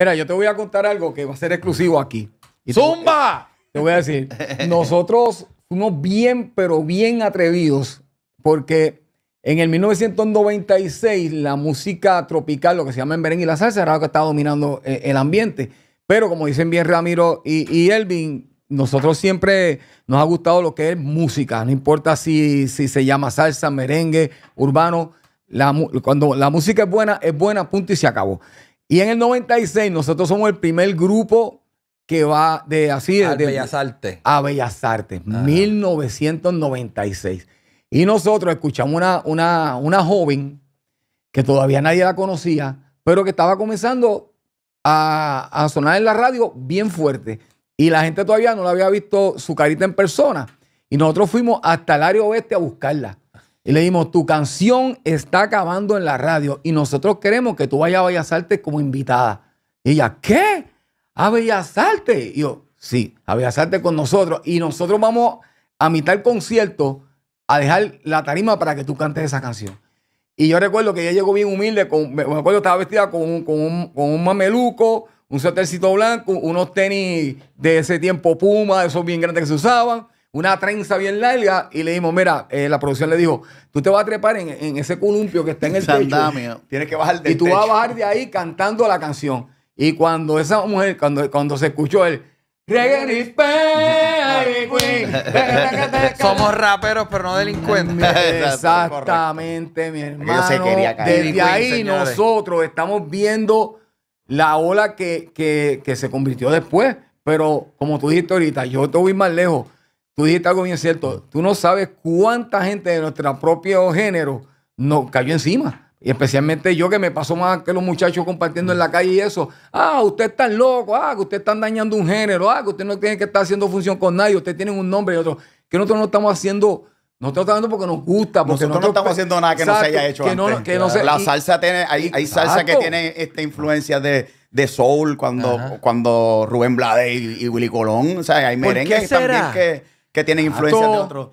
Mira, yo te voy a contar algo que va a ser exclusivo aquí. ¡Zumba! Te voy a decir, nosotros fuimos bien, pero bien atrevidos, porque en el 1996 la música tropical, lo que se llama en merengue y la salsa, era lo que estaba dominando eh, el ambiente. Pero como dicen bien Ramiro y, Elvin, nosotros siempre nos ha gustado lo que es música, no importa si, si se llama salsa, merengue, urbano. cuando la música es buena, es buena, punto y se acabó. Y en el 96 nosotros somos el primer grupo que va de así de, Bellas Artes. A Bellas Artes, 1996. Y nosotros escuchamos una, una, joven que todavía nadie la conocía, pero que estaba comenzando a, a, sonar en la radio bien fuerte. Y la gente todavía no la había visto su carita en persona. Y nosotros fuimos hasta el área oeste a buscarla. Y le dimos, tu canción está acabando en la radio y nosotros queremos que tú vayas a Bellas como invitada. Y ella, ¿qué? ¿A Bellas Y yo, sí, a Bellas con nosotros. Y nosotros vamos a mitad del concierto a dejar la tarima para que tú cantes esa canción. Y yo recuerdo que ella llegó bien humilde, con, me acuerdo estaba vestida con un, con un, con un mameluco, un suétercito blanco, unos tenis de ese tiempo Puma, esos bien grandes que se usaban una trenza bien larga y le dimos, mira, eh, la producción le dijo, tú te vas a trepar en, ese columpio que está en el Tienes que bajar del Y tú vas a bajar de ahí cantando la canción. Y cuando esa mujer, cuando, cuando se escuchó el Reggae Somos raperos, pero no delincuentes. Exactamente, mi hermano. se caer. Desde ahí nosotros estamos viendo la ola que, que se convirtió después. Pero como tú dijiste ahorita, yo te voy más lejos tú dijiste algo bien cierto. Tú no sabes cuánta gente de nuestro propio género nos cayó encima. Y especialmente yo que me pasó más que los muchachos compartiendo en la calle y eso. Ah, usted está loco, ah, que usted está dañando un género, ah, que usted no tiene que estar haciendo función con nadie, usted tiene un nombre y otro. Que nosotros no estamos haciendo, no estamos haciendo porque nos gusta. Porque nosotros, no estamos haciendo nada que no se haya hecho que antes. No, la salsa tiene, hay, hay salsa que tiene esta influencia de, de soul cuando, cuando Rubén Blades y, Willy Colón, o sea, hay merengues también que que tienen ah, influencia de otros.